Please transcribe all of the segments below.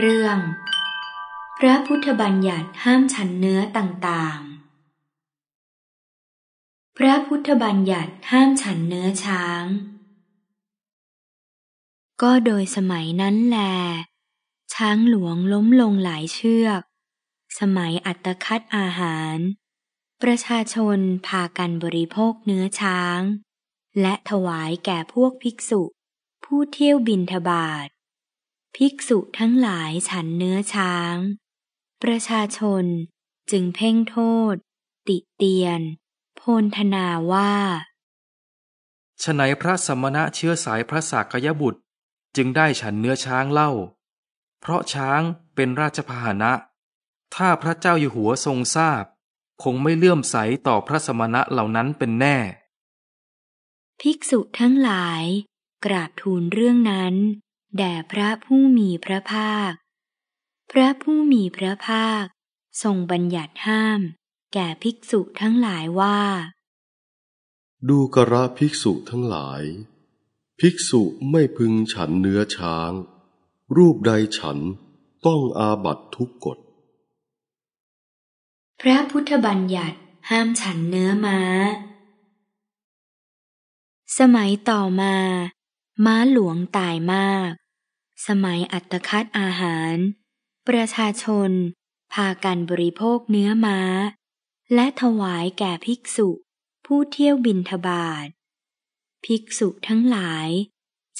เรื่อง พระพุทธบัญญัติห้ามฉันเนื้อต่างๆ พระพุทธบัญญัติห้ามฉันเนื้อช้าง ก็โดยสมัยนั้นแล ช้างหลวงล้มลงหลายเชือก สมัยอัตคัดอาหาร ประชาชนพากันบริโภคเนื้อช้าง และถวายแก่พวกภิกษุผู้เที่ยวบินทบาทภิกษุทั้งหลายฉันเนื้อช้าง ประชาชนจึงเพ่งโทษ ติเตียนโพนธนาว่าฉนัยพระสมณะเชื้อสายพระสากยบุตรจึงได้ฉันเนื้อช้างเล่า เพราะช้างเป็นราชพาหนะ ถ้าพระเจ้าอยู่หัวทรงทราบ คงไม่เลื่อมใสต่อพระสมณะเหล่านั้นเป็นแน่ ภิกษุทั้งหลายกราบทูลเรื่องนั้นแด่พระผู้มีพระภาค พระผู้มีพระภาคทรงบัญญัติห้าม แก่ภิกษุทั้งหลายว่า ดูกระภิกษุทั้งหลาย ภิกษุไม่พึงฉันเนื้อช้าง รูปใดฉันต้องอาบัตทุกกฎ พระพุทธบัญญัติห้ามฉันเนื้อม้า สมัยต่อมา ม้าหลวงตายมากสมัยอัตคัดอาหาร ประชาชนพากันบริโภคเนื้อม้า และถวายแก่ภิกษุ ผู้เที่ยวบินทบาท ภิกษุทั้งหลาย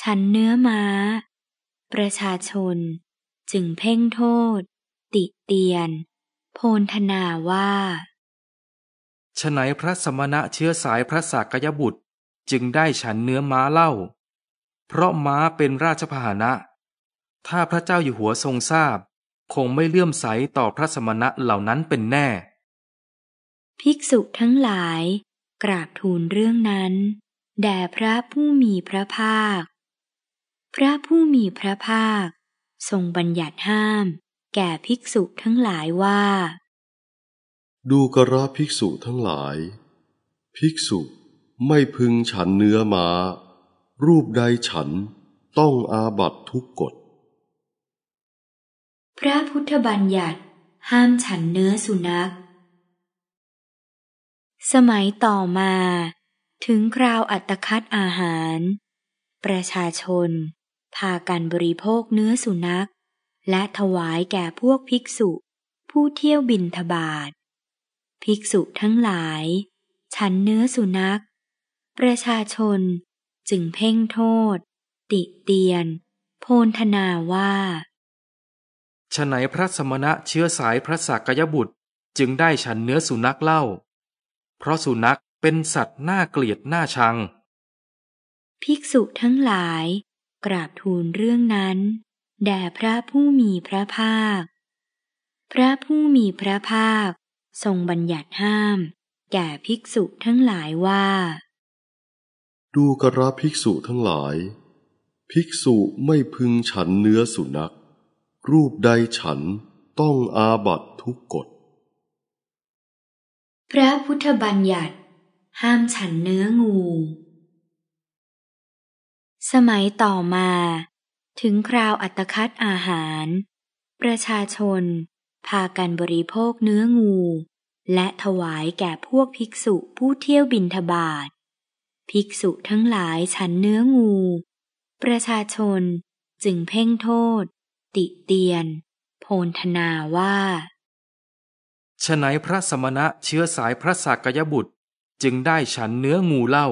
ฉันเนื้อม้า ประชาชนจึงเพ่งโทษ ติเตียน โพนธนาว่าฉไหนพระสมณะเชื้อสายพระสากยบุตรจึงได้ฉันเนื้อม้าเล่า เพราะม้าเป็นราชพาหนะถ้าพระเจ้าอยู่หัวทรงทราบ คงไม่เลื่อมใสต่อพระสมณะเหล่านั้นเป็นแน่ ภิกษุทั้งหลายกราบทูลเรื่องนั้นแด่พระผู้มีพระภาค พระผู้มีพระภาค ทรงบัญญัติห้ามแก่ภิกษุทั้งหลายว่า ดูกระภิกษุทั้งหลาย ภิกษุไม่พึงฉันเนื้อมา รูปใดฉันต้องอาบัตทุกกฎพระพุทธบัญญัติห้ามฉันเนื้อสุนัข สมัยต่อมา ถึงคราวอัตคัดอาหาร ประชาชนพากันบริโภคเนื้อสุนัข และถวายแก่พวกภิกษุผู้เที่ยวบินทบาท ภิกษุทั้งหลาย ฉันเนื้อสุนัข ประชาชนจึงเพ่งโทษ ติเตียน โพนธนาว่าฉไหนพระสมณะเชื้อสายพระสักยบุตร จึงได้ฉันเนื้อสุนัขเล่า เพราะสุนัขเป็นสัตว์น่าเกลียดน่าชัง ภิกษุทั้งหลายกราบทูลเรื่องนั้น แด่พระผู้มีพระภาค พระผู้มีพระภาคทรงบัญญัติห้าม แก่ภิกษุทั้งหลายว่า ดูกระภิกษุทั้งหลาย ภิกษุไม่พึงฉันเนื้อสุนัขรูปใดฉันต้องอาบัตทุกกฎ พระพุทธบัญญัติ ห้ามฉันเนื้องู สมัยต่อมา ถึงคราวอัตคัดอาหาร ประชาชนพากันบริโภคเนื้องู และถวายแก่พวกภิกษุผู้เที่ยวบินทบาทภิกษุทั้งหลายฉันเนื้องู ประชาชนจึงเพ่งโทษติเตียน โพนธนาว่าฉนัยพระสมณะเชื้อสายพระสักยบุตรจึงได้ฉันเนื้องูเล่า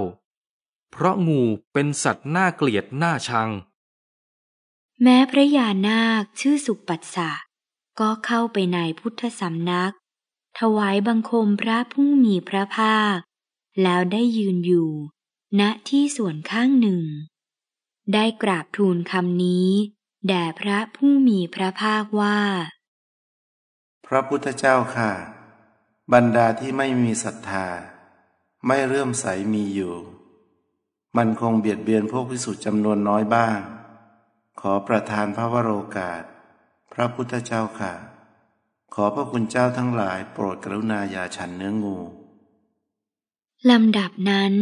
เพราะงูเป็นสัตว์น่าเกลียดน่าชัง แม้พระยานาคชื่อสุปัสสะก็เข้าไปในพุทธสำนัก ถวายบังคมพระผู้มีพระภาค แล้วได้ยืนอยู่ ณที่ส่วนข้างหนึ่ง ได้กราบทูลคำนี้แด่พระผู้มีพระภาคว่า พระพุทธเจ้าค่ะ บรรดาที่ไม่มีศรัทธา ไม่เริ่มใสมีอยู่ มันคงเบียดเบียนพวกพิสุจำนวนน้อยบ้าง ขอประทานพระวโรกาส พระพุทธเจ้าค่ะ ขอพระคุณเจ้าทั้งหลายโปรดกรุณาอย่าฉันเนื้องู ลำดับนั้น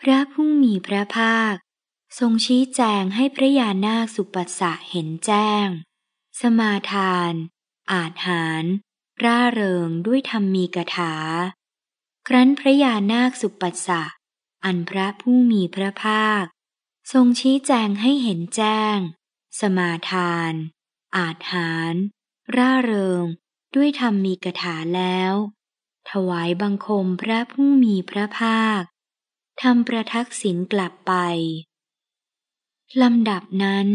พระผู้มีพระภาคทรงชี้แจงให้พระยานาคสุปัสสะเห็นแจ้ง สมาทาน อาจหาร ร่าเริงด้วยธรรมมีกถา ครั้นพระยานาคสุปัสสะอันพระผู้มีพระภาค ทรงชี้แจงให้เห็นแจ้ง สมาทาน อาจหาร ร่าเริงด้วยธรรมมีกถาแล้ว ถวายบังคมพระผู้มีพระภาค ทำประทักษิณกลับไปลำดับนั้น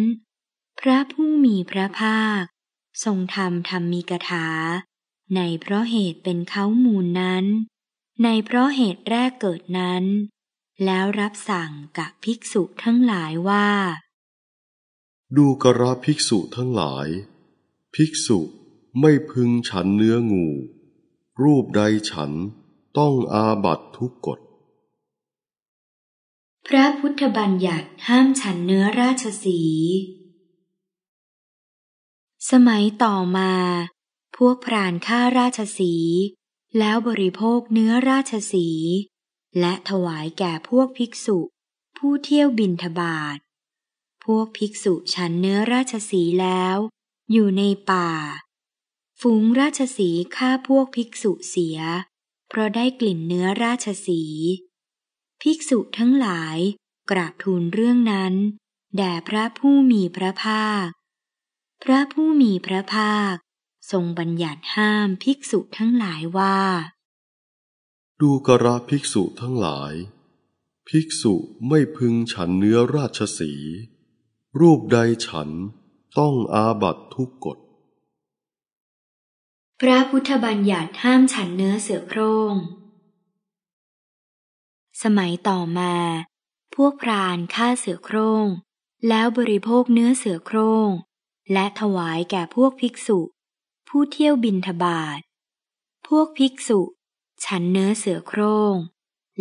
พระผู้มีพระภาค ทรงทำธรรมีกถา ในเพราะเหตุเป็นเขามูลนั้น ในเพราะเหตุแรกเกิดนั้น แล้วรับสั่งกับภิกษุทั้งหลายว่า ดูกระภิกษุทั้งหลาย ภิกษุไม่พึงฉันเนื้องู รูปใดฉันต้องอาบัตทุกกฎพระพุทธบัญญัติห้ามฉันเนื้อราชสี สมัยต่อมา พวกพรานฆ่าราชสี แล้วบริโภคเนื้อราชสี และถวายแก่พวกภิกษุ ผู้เที่ยวบินทบาทพวกภิกษุฉันเนื้อราชสีแล้วอยู่ในป่า ฝูงราชสีฆ่าพวกภิกษุเสีย เพราะได้กลิ่นเนื้อราชสีภิกษุทั้งหลายกราบทูลเรื่องนั้นแด่พระผู้มีพระภาค พระผู้มีพระภาค ทรงบัญญัติห้ามภิกษุทั้งหลายว่า ดูกระภิกษุทั้งหลาย ภิกษุไม่พึงฉันเนื้อราชสีรูปใดฉันต้องอาบัตทุกกฎพระพุทธบัญญัติห้ามฉันเนื้อเสือโครง่งสมัยต่อมาพวกพรานฆ่าเสือโครงแล้วบริโภคเนื้อเสือโครงและถวายแก่พวกภิกษุ ผู้เที่ยวบินทบาท พวกภิกษุ ฉันเนื้อเสือโครง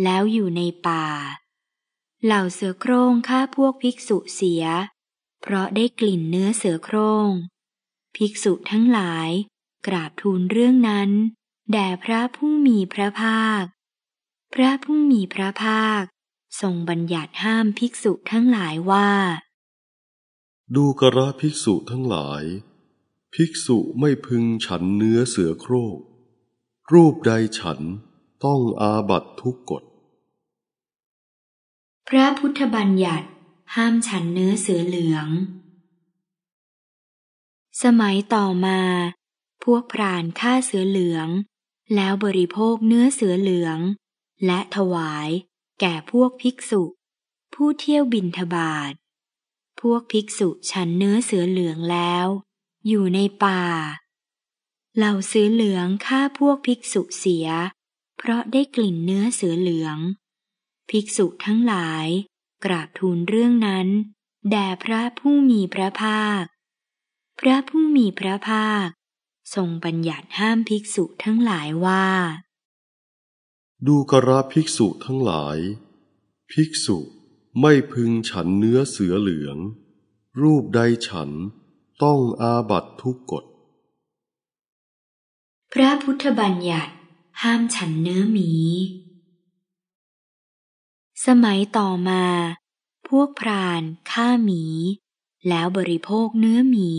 แล้วอยู่ในป่า เหล่าเสือโครงฆ่าพวกภิกษุเสีย เพราะได้กลิ่นเนื้อเสือโครงภิกษุทั้งหลายกราบทูลเรื่องนั้น แด่พระผู้มีพระภาคพระผู้มีพระภาคทรงบัญญัติห้ามภิกษุทั้งหลายว่า ดูกระภิกษุทั้งหลาย ภิกษุไม่พึงฉันเนื้อเสือโครกรูปใดฉันต้องอาบัตทุกกฎพระพุทธบัญญัติห้ามฉันเนื้อเสือเหลือง สมัยต่อมา พวกพรานฆ่าเสือเหลือง แล้วบริโภคเนื้อเสือเหลืองและถวายแก่พวกภิกษุผู้เที่ยวบินทบาท พวกภิกษุฉันเนื้อเสือเหลืองแล้ว อยู่ในป่าเหล่าเสือเหลืองฆ่าพวกภิกษุเสีย เพราะได้กลิ่นเนื้อเสือเหลือง ภิกษุทั้งหลายกราบทูลเรื่องนั้นแด่พระผู้มีพระภาค พระผู้มีพระภาค ทรงบัญญัติห้ามภิกษุทั้งหลายว่าดูกระภิกษุทั้งหลาย ภิกษุไม่พึงฉันเนื้อเสือเหลือง รูปใดฉันต้องอาบัตทุกกฎพระพุทธบัญญัติห้ามฉันเนื้อหมี สมัยต่อมา พวกพรานฆ่าหมี แล้วบริโภคเนื้อหมี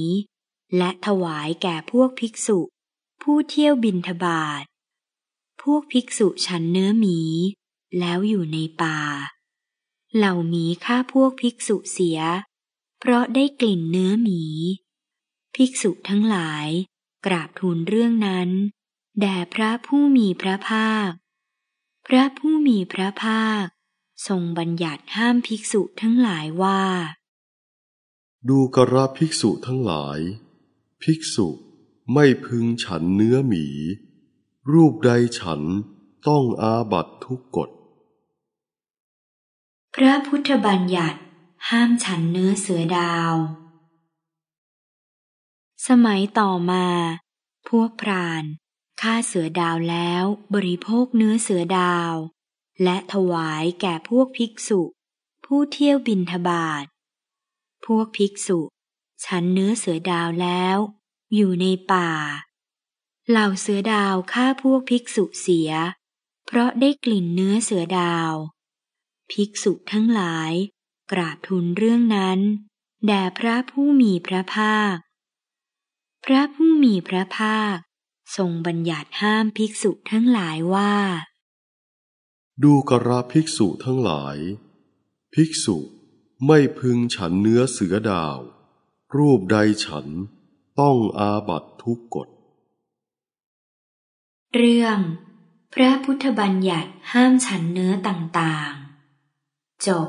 และถวายแก่พวกภิกษุ ผู้เที่ยวบินทบาทพวกภิกษุฉันเนื้อหมี แล้วอยู่ในป่า เหล่าหมีฆ่าพวกภิกษุเสีย เพราะได้กลิ่นเนื้อหมีภิกษุทั้งหลายกราบทูลเรื่องนั้นแด่พระผู้มีพระภาค พระผู้มีพระภาคทรงบัญญัติห้ามภิกษุทั้งหลายว่า ดูกระภิกษุทั้งหลาย ภิกษุไม่พึงฉันเนื้อหมีรูปใดฉันต้องอาบัตทุกกฎพระพุทธบัญญัติห้ามฉันเนื้อเสือดาว สมัยต่อมา พวกพรานฆ่าเสือดาวแล้วบริโภคเนื้อเสือดาว และถวายแก่พวกภิกษุ ผู้เที่ยวบินทบาทพวกภิกษุ ฉันเนื้อเสือดาวแล้วอยู่ในป่าเหล่าเสือดาวฆ่าพวกภิกษุเสีย เพราะได้กลิ่นเนื้อเสือดาว ภิกษุทั้งหลายกราบทูลเรื่องนั้นแด่พระผู้มีพระภาค พระผู้มีพระภาค ทรงบัญญัติห้ามภิกษุทั้งหลายว่า ดูกระภิกษุทั้งหลาย ภิกษุไม่พึงฉันเนื้อเสือดาว รูปใดฉันต้องอาบัตทุกกฎเรื่อง พระพุทธบัญญัติห้ามฉันเนื้อต่างๆ จบ